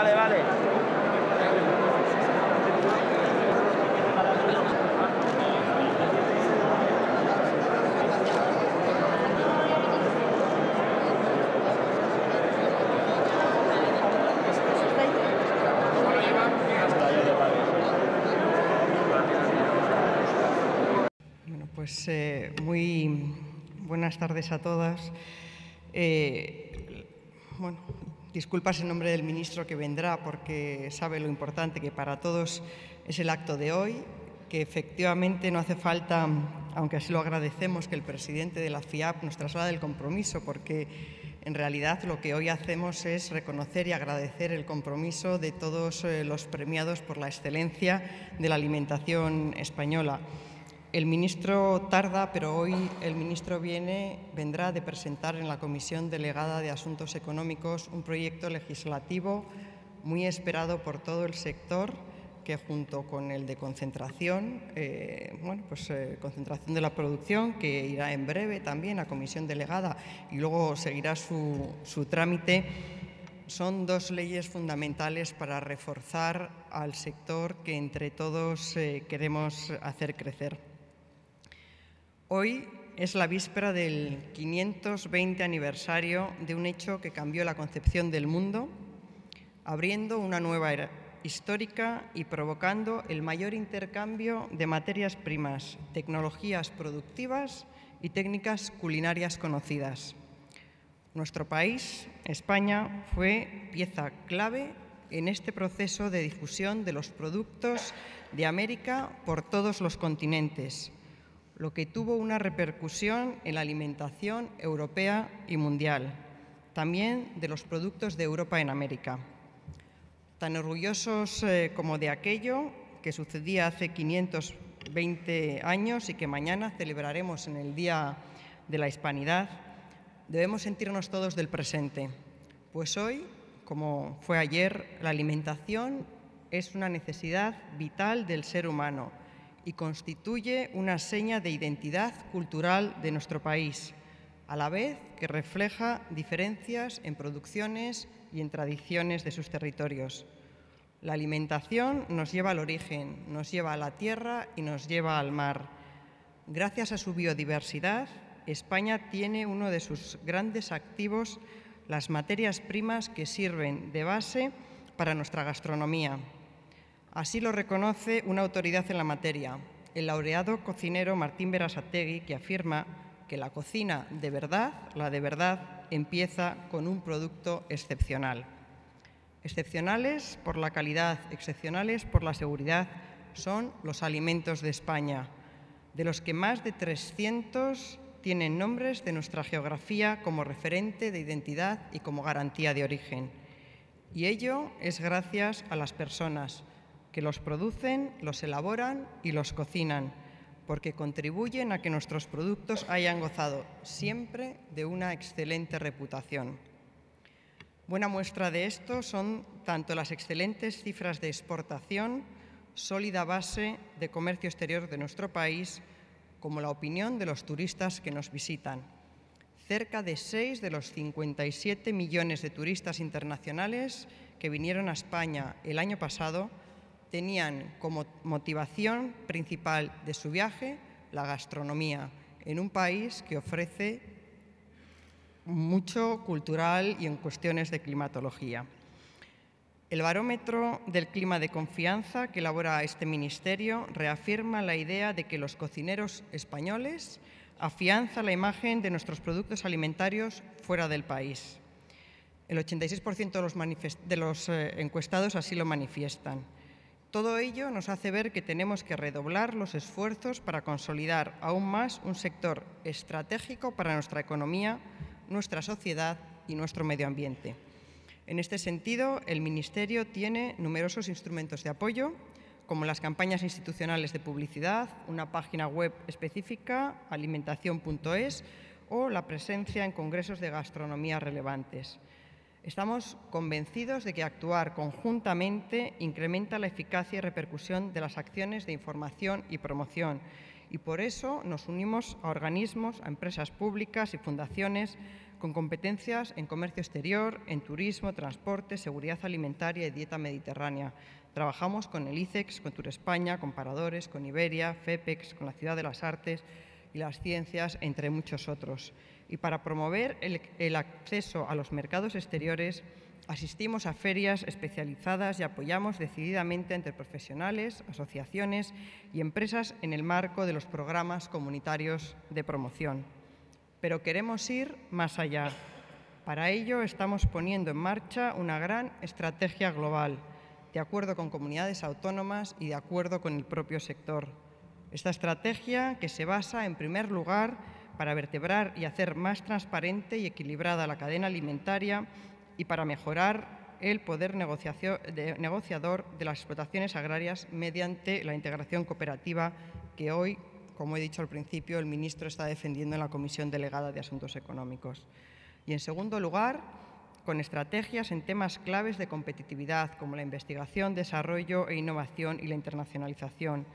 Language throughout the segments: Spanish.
Vale, vale. Bueno, pues eh, muy buenas tardes a todas. Eh, bueno, disculpas en nombre del ministro que vendrá porque sabe lo importante que para todos es el acto de hoy, que efectivamente no hace falta, aunque así lo agradecemos, que el presidente de la FIAP nos traslade el compromiso, porque en realidad lo que hoy hacemos es reconocer y agradecer el compromiso de todos eh, los premiados por la excelencia de la alimentación española. El ministro tarda, pero hoy el ministro viene, vendrá de presentar en la Comisión Delegada de Asuntos Económicos un proyecto legislativo muy esperado por todo el sector que junto con el de concentración, eh, bueno, pues eh, concentración de la producción, que irá en breve también a comisión delegada y luego seguirá su, su trámite, son dos leyes fundamentales para reforzar al sector que entre todos eh, queremos hacer crecer. Hoy es la víspera del 520 aniversario de un hecho que cambió la concepción del mundo, abriendo una nueva era histórica y provocando el mayor intercambio de materias primas, tecnologías productivas y técnicas culinarias conocidas. Nuestro país, España, fue pieza clave en este proceso de difusión de los productos de América por todos los continentes lo que tuvo una repercusión en la alimentación europea y mundial, también de los productos de Europa en América. Tan orgullosos eh, como de aquello que sucedía hace 520 años y que mañana celebraremos en el Día de la Hispanidad, debemos sentirnos todos del presente, pues hoy, como fue ayer, la alimentación es una necesidad vital del ser humano y constituye una seña de identidad cultural de nuestro país, a la vez que refleja diferencias en producciones y en tradiciones de sus territorios. La alimentación nos lleva al origen, nos lleva a la tierra y nos lleva al mar. Gracias a su biodiversidad, España tiene uno de sus grandes activos, las materias primas que sirven de base para nuestra gastronomía. Así lo reconoce una autoridad en la materia, el laureado cocinero Martín Berasategui, que afirma que la cocina de verdad, la de verdad, empieza con un producto excepcional. Excepcionales por la calidad, excepcionales por la seguridad, son los alimentos de España, de los que más de 300 tienen nombres de nuestra geografía como referente de identidad y como garantía de origen. Y ello es gracias a las personas, que los producen, los elaboran y los cocinan, porque contribuyen a que nuestros productos hayan gozado siempre de una excelente reputación. Buena muestra de esto son tanto las excelentes cifras de exportación, sólida base de comercio exterior de nuestro país, como la opinión de los turistas que nos visitan. Cerca de 6 de los 57 millones de turistas internacionales que vinieron a España el año pasado tenían como motivación principal de su viaje la gastronomía en un país que ofrece mucho cultural y en cuestiones de climatología. El barómetro del clima de confianza que elabora este ministerio reafirma la idea de que los cocineros españoles afianza la imagen de nuestros productos alimentarios fuera del país. El 86% de los, eh, encuestados así lo manifiestan. Todo ello nos hace ver que tenemos que redoblar los esfuerzos para consolidar aún más un sector estratégico para nuestra economía, nuestra sociedad y nuestro medio ambiente. En este sentido, el Ministerio tiene numerosos instrumentos de apoyo, como las campañas institucionales de publicidad, una página web específica, alimentación.es, o la presencia en congresos de gastronomía relevantes. Estamos convencidos de que actuar conjuntamente incrementa la eficacia y repercusión de las acciones de información y promoción y por eso nos unimos a organismos, a empresas públicas y fundaciones con competencias en comercio exterior, en turismo, transporte, seguridad alimentaria y dieta mediterránea. Trabajamos con el ICEX, con Tour España, con Paradores, con Iberia, FEPEX, con la Ciudad de las Artes y las Ciencias, entre muchos otros y para promover el, acceso a los mercados exteriores, asistimos a ferias especializadas y apoyamos decididamente entre profesionales, asociaciones y empresas en el marco de los programas comunitarios de promoción. Pero queremos ir más allá. Para ello estamos poniendo en marcha una gran estrategia global, de acuerdo con comunidades autónomas y de acuerdo con el propio sector. Esta estrategia, que se basa en primer lugar para vertebrar y hacer más transparente y equilibrada la cadena alimentaria y para mejorar el poder negociador de las explotaciones agrarias mediante la integración cooperativa que hoy, como he dicho al principio, el ministro está defendiendo en la Comisión Delegada de Asuntos Económicos. Y, en segundo lugar, con estrategias en temas claves de competitividad, como la investigación, desarrollo e innovación y la internacionalización,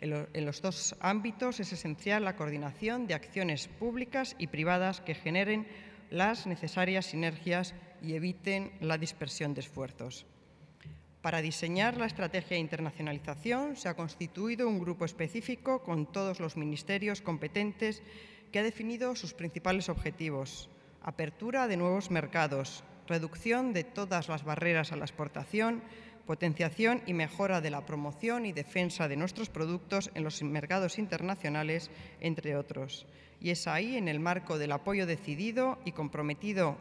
en, los dos ámbitos es esencial la coordinación de acciones públicas y privadas que generen las necesarias sinergias y eviten la dispersión de esfuerzos. Para diseñar la estrategia de internacionalización se ha constituido un grupo específico con todos los ministerios competentes que ha definido sus principales objetivos. Apertura de nuevos mercados, reducción de todas las barreras a la exportación, potenciación y mejora de la promoción y defensa de nuestros productos en los mercados internacionales, entre otros. Y es ahí, en el marco del apoyo decidido y comprometido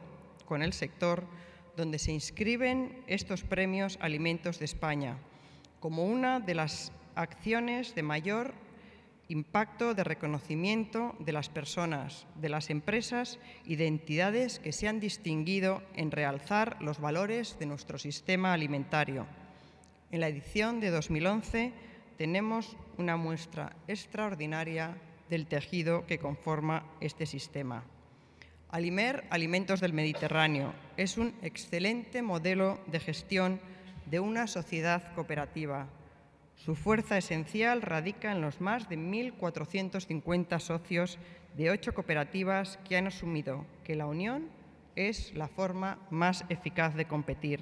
con el sector, donde se inscriben estos premios Alimentos de España, como una de las acciones de mayor impacto de reconocimiento de las personas, de las empresas y de entidades que se han distinguido en realzar los valores de nuestro sistema alimentario. En la edición de 2011 tenemos una muestra extraordinaria del tejido que conforma este sistema. Alimer Alimentos del Mediterráneo es un excelente modelo de gestión de una sociedad cooperativa. Su fuerza esencial radica en los más de 1.450 socios de ocho cooperativas que han asumido que la unión es la forma más eficaz de competir.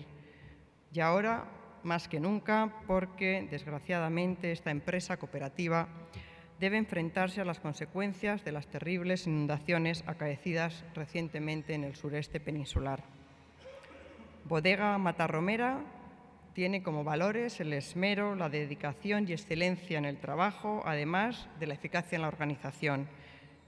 Y ahora más que nunca porque, desgraciadamente, esta empresa cooperativa debe enfrentarse a las consecuencias de las terribles inundaciones acaecidas recientemente en el sureste peninsular. Bodega Matarromera tiene como valores el esmero, la dedicación y excelencia en el trabajo, además de la eficacia en la organización.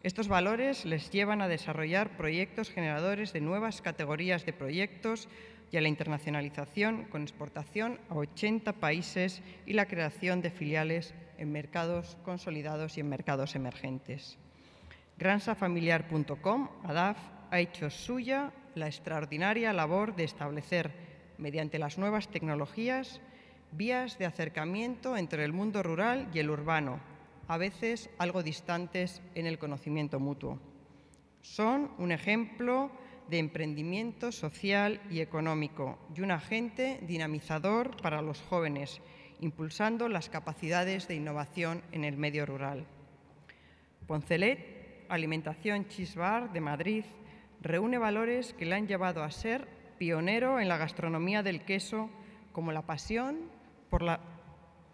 Estos valores les llevan a desarrollar proyectos generadores de nuevas categorías de proyectos y a la internacionalización con exportación a 80 países y la creación de filiales en mercados consolidados y en mercados emergentes. Gransafamiliar.com, ADAF, ha hecho suya la extraordinaria labor de establecer, mediante las nuevas tecnologías, vías de acercamiento entre el mundo rural y el urbano, a veces algo distantes en el conocimiento mutuo. Son un ejemplo de emprendimiento social y económico y un agente dinamizador para los jóvenes, impulsando las capacidades de innovación en el medio rural. Poncelet, Alimentación Chisbar de Madrid, reúne valores que le han llevado a ser pionero en la gastronomía del queso, como la pasión por la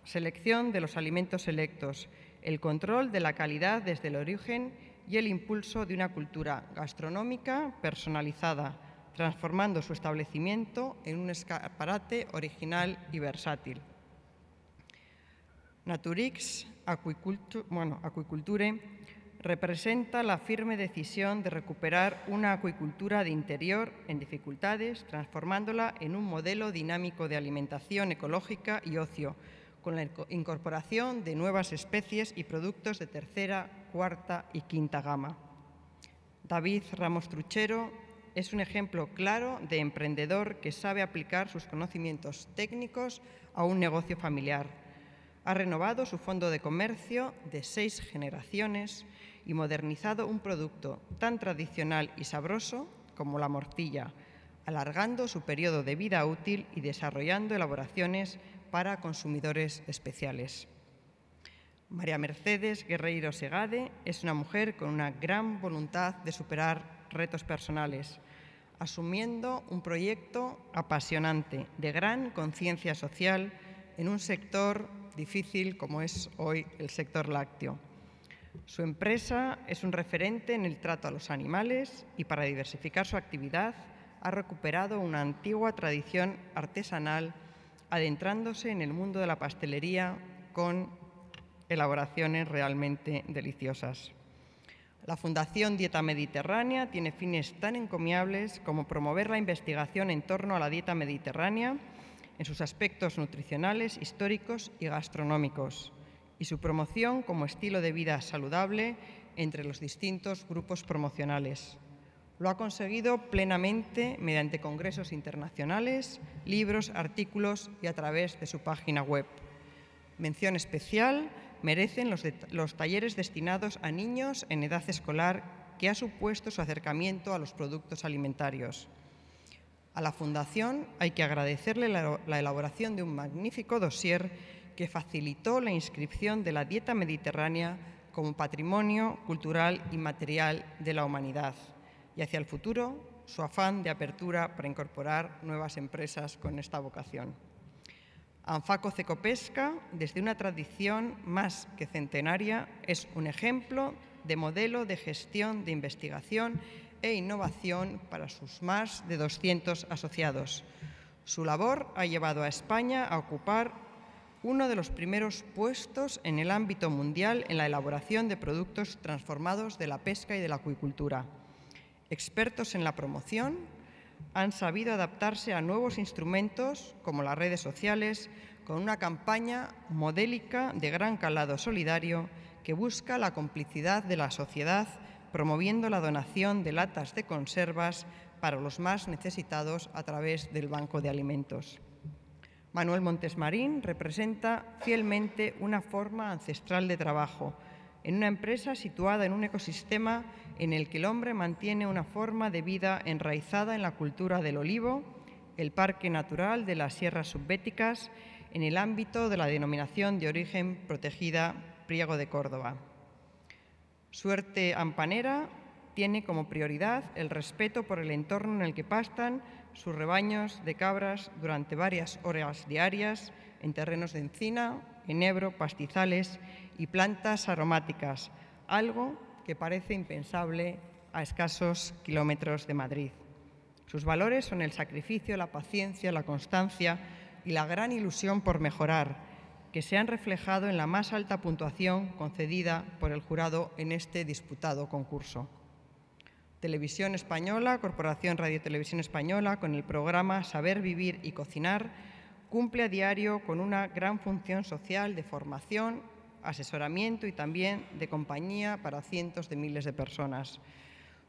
selección de los alimentos selectos, el control de la calidad desde el origen y el impulso de una cultura gastronómica personalizada, transformando su establecimiento en un escaparate original y versátil. Naturix acuiculture, representa la firme decisión de recuperar una acuicultura de interior en dificultades, transformándola en un modelo dinámico de alimentación ecológica y ocio, con la incorporación de nuevas especies y productos de tercera cuarta y quinta gama. David Ramos Truchero es un ejemplo claro de emprendedor que sabe aplicar sus conocimientos técnicos a un negocio familiar. Ha renovado su fondo de comercio de seis generaciones y modernizado un producto tan tradicional y sabroso como la mortilla, alargando su periodo de vida útil y desarrollando elaboraciones para consumidores especiales. María Mercedes Guerreiro Segade es una mujer con una gran voluntad de superar retos personales, asumiendo un proyecto apasionante, de gran conciencia social, en un sector difícil como es hoy el sector lácteo. Su empresa es un referente en el trato a los animales y para diversificar su actividad ha recuperado una antigua tradición artesanal adentrándose en el mundo de la pastelería con elaboraciones realmente deliciosas. La Fundación Dieta Mediterránea tiene fines tan encomiables como promover la investigación en torno a la dieta mediterránea en sus aspectos nutricionales, históricos y gastronómicos, y su promoción como estilo de vida saludable entre los distintos grupos promocionales. Lo ha conseguido plenamente mediante congresos internacionales, libros, artículos y a través de su página web. Mención especial merecen los, talleres destinados a niños en edad escolar que ha supuesto su acercamiento a los productos alimentarios. A la Fundación hay que agradecerle la, elaboración de un magnífico dossier que facilitó la inscripción de la dieta mediterránea como patrimonio cultural y material de la humanidad y hacia el futuro su afán de apertura para incorporar nuevas empresas con esta vocación. Anfaco Cecopesca, desde una tradición más que centenaria, es un ejemplo de modelo de gestión de investigación e innovación para sus más de 200 asociados. Su labor ha llevado a España a ocupar uno de los primeros puestos en el ámbito mundial en la elaboración de productos transformados de la pesca y de la acuicultura. Expertos en la promoción, han sabido adaptarse a nuevos instrumentos como las redes sociales, con una campaña modélica de gran calado solidario que busca la complicidad de la sociedad, promoviendo la donación de latas de conservas para los más necesitados a través del Banco de Alimentos. Manuel Montesmarín representa fielmente una forma ancestral de trabajo en una empresa situada en un ecosistema en el que el hombre mantiene una forma de vida enraizada en la cultura del olivo, el parque natural de las sierras subbéticas, en el ámbito de la denominación de origen protegida Priego de Córdoba. Suerte ampanera tiene como prioridad el respeto por el entorno en el que pastan sus rebaños de cabras durante varias horas diarias en terrenos de encina, enebro, pastizales y plantas aromáticas, algo que parece impensable a escasos kilómetros de Madrid. Sus valores son el sacrificio, la paciencia, la constancia y la gran ilusión por mejorar, que se han reflejado en la más alta puntuación concedida por el jurado en este disputado concurso. Televisión Española, Corporación Radio Televisión Española, con el programa Saber Vivir y Cocinar, cumple a diario con una gran función social de formación asesoramiento y también de compañía para cientos de miles de personas.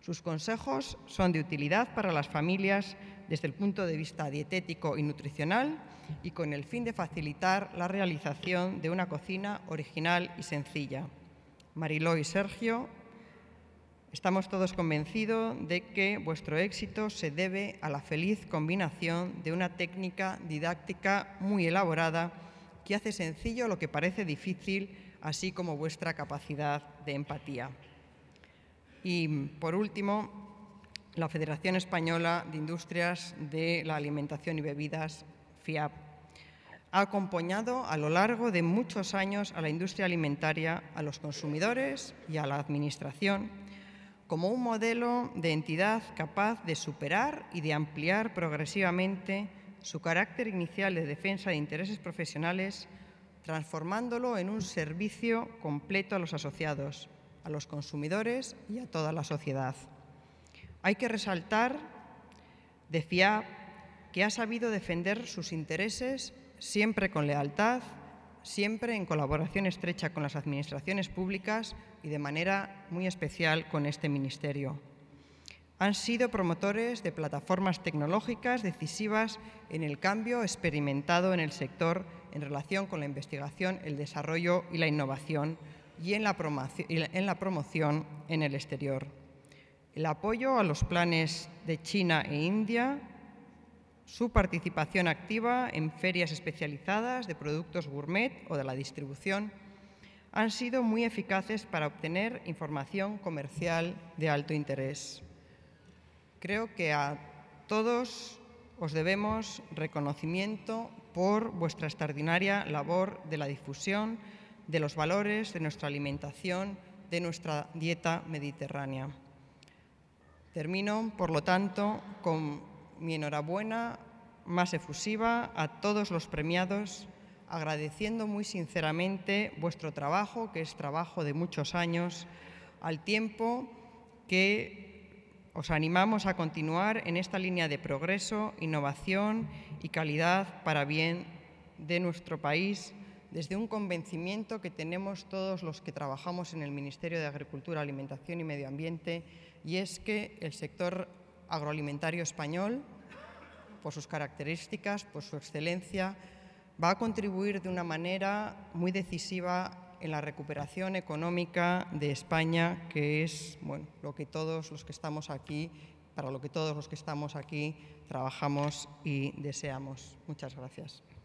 Sus consejos son de utilidad para las familias desde el punto de vista dietético y nutricional y con el fin de facilitar la realización de una cocina original y sencilla. Mariló y Sergio, estamos todos convencidos de que vuestro éxito se debe a la feliz combinación de una técnica didáctica muy elaborada que hace sencillo lo que parece difícil así como vuestra capacidad de empatía. Y, por último, la Federación Española de Industrias de la Alimentación y Bebidas, FIAP. Ha acompañado a lo largo de muchos años a la industria alimentaria, a los consumidores y a la Administración como un modelo de entidad capaz de superar y de ampliar progresivamente su carácter inicial de defensa de intereses profesionales transformándolo en un servicio completo a los asociados, a los consumidores y a toda la sociedad. Hay que resaltar decía, que ha sabido defender sus intereses siempre con lealtad, siempre en colaboración estrecha con las administraciones públicas y de manera muy especial con este Ministerio. Han sido promotores de plataformas tecnológicas decisivas en el cambio experimentado en el sector en relación con la investigación, el desarrollo y la innovación y en la, promoción en el exterior. El apoyo a los planes de China e India, su participación activa en ferias especializadas de productos gourmet o de la distribución han sido muy eficaces para obtener información comercial de alto interés. Creo que a todos os debemos reconocimiento por vuestra extraordinaria labor de la difusión de los valores de nuestra alimentación, de nuestra dieta mediterránea. Termino, por lo tanto, con mi enhorabuena más efusiva a todos los premiados, agradeciendo muy sinceramente vuestro trabajo, que es trabajo de muchos años, al tiempo que os animamos a continuar en esta línea de progreso, innovación y calidad para bien de nuestro país desde un convencimiento que tenemos todos los que trabajamos en el Ministerio de Agricultura, Alimentación y Medio Ambiente y es que el sector agroalimentario español, por sus características, por su excelencia, va a contribuir de una manera muy decisiva en la recuperación económica de España, que es bueno, lo que todos los que estamos aquí, para lo que todos los que estamos aquí trabajamos y deseamos. Muchas gracias.